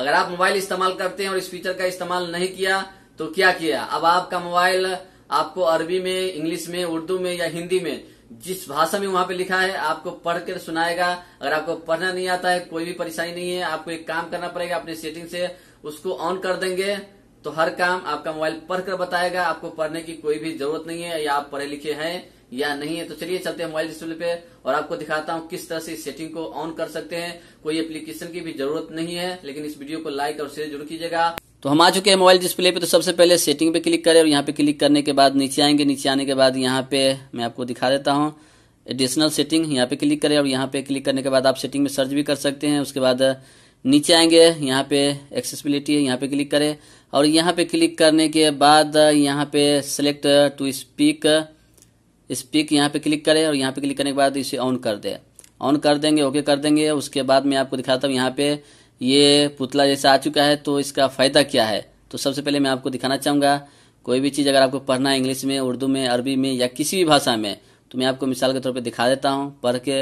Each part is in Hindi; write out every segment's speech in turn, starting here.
अगर आप मोबाइल इस्तेमाल करते हैं और इस फीचर का इस्तेमाल नहीं किया तो क्या किया अब आपका मोबाइल आपको अरबी में इंग्लिश में उर्दू में या हिंदी में जिस भाषा में वहां पे लिखा है आपको पढ़कर सुनाएगा अगर आपको पढ़ना नहीं आता है कोई भी परेशानी नहीं है आपको एक काम करना पड़ेगा अपने सेटिंग से उसको ऑन कर देंगे तो हर काम आपका मोबाइल पढ़कर बताएगा आपको पढ़ने की कोई भी जरूरत नहीं है या आप पढ़े लिखे हैं या नहीं है तो चलिए चलते हैं मोबाइल डिस्प्ले पे और आपको दिखाता हूँ किस तरह से इस सेटिंग को ऑन कर सकते हैं कोई एप्लीकेशन की भी जरूरत नहीं है लेकिन इस वीडियो को लाइक और शेयर जरूर कीजिएगा तो हम आ चुके हैं मोबाइल डिस्प्ले पे तो सबसे पहले सेटिंग पे क्लिक करें और यहाँ पे क्लिक करने के बाद नीचे आएंगे नीचे आने के बाद यहाँ पे मैं आपको दिखा देता हूँ एडिशनल सेटिंग यहाँ पे क्लिक करें और यहाँ पे क्लिक करने के बाद आप सेटिंग में सर्च भी कर सकते हैं उसके बाद नीचे आएंगे यहाँ पे एक्सेसिबिलिटी है यहाँ पे क्लिक करें और यहाँ पे क्लिक करने के बाद यहाँ पे सेलेक्ट टू स्पीक इस पिक यहाँ पे क्लिक करें और यहाँ पे क्लिक करने के बाद इसे ऑन कर दे ऑन कर देंगे ओके कर देंगे उसके बाद मैं आपको दिखाता हूँ यहाँ पे ये पुतला जैसा आ चुका है तो इसका फ़ायदा क्या है तो सबसे पहले मैं आपको दिखाना चाहूँगा कोई भी चीज़ अगर आपको पढ़ना है इंग्लिश में उर्दू में अरबी में या किसी भी भाषा में तो मैं आपको मिसाल के तौर पर दिखा देता हूँ पढ़ के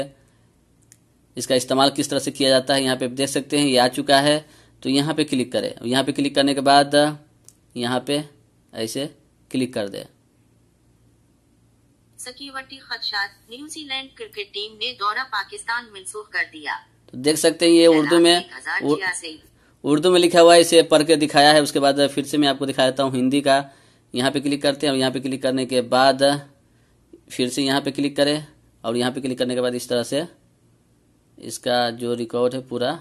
इसका इस्तेमाल किस तरह से किया जाता है यहाँ पे देख सकते हैं ये आ चुका है तो यहाँ पे क्लिक करें यहाँ पे क्लिक करने के बाद यहाँ पे ऐसे क्लिक कर दें सकीवर्ती खदशात न्यूजीलैंड क्रिकेट टीम ने दौरा पाकिस्तान मनसूख कर दिया तो देख सकते हैं ये उर्दू में उर्दू में लिखा हुआ है इसे पढ़ के दिखाया है उसके बाद फिर से मैं आपको दिखा देता हूँ हिंदी का यहाँ पे क्लिक करते हैं और यहाँ पे क्लिक करने के बाद फिर से यहाँ पे क्लिक करें और यहाँ पे क्लिक करने के बाद इस तरह से इसका जो रिकॉर्ड है पूरा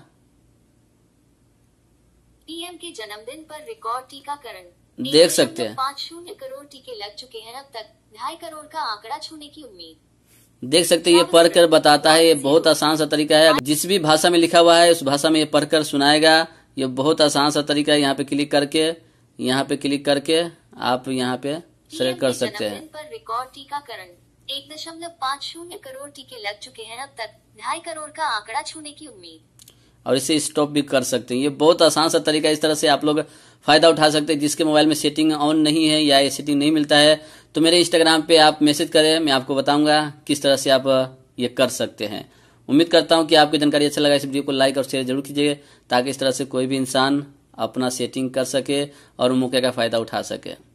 पीएम के जन्मदिन पर रिकॉर्ड टीकाकरण देख सकते हैं पाँच शून्य करोड़ टीके लग चुके हैं अब तक ढाई करोड़ का आंकड़ा छूने की उम्मीद देख सकते हैं ये पढ़कर बताता है ये बहुत आसान सा तरीका है जिस भी भाषा में लिखा हुआ है उस भाषा में ये पढ़कर सुनाएगा ये बहुत आसान सा तरीका है यहाँ पे क्लिक करके यहाँ पे क्लिक करके आप यहाँ पे सेलेक्ट कर सकते हैं पर रिकॉर्ड टीकाकरण एक दशमलव पाँच शून्य करोड़ टीके लग चुके हैं अब तक ढाई करोड़ का आंकड़ा छूने की उम्मीद और इसे स्टॉप भी कर सकते हैं ये बहुत आसान सा तरीका इस तरह से आप लोग फायदा उठा सकते हैं जिसके मोबाइल में सेटिंग ऑन नहीं है या ये सेटिंग नहीं मिलता है तो मेरे इंस्टाग्राम पे आप मैसेज करें मैं आपको बताऊंगा किस तरह से आप ये कर सकते हैं उम्मीद करता हूं कि आपको जानकारी अच्छा लगा इस वीडियो को लाइक और शेयर जरूर कीजिए ताकि इस तरह से कोई भी इंसान अपना सेटिंग कर सके और मौके का फायदा उठा सके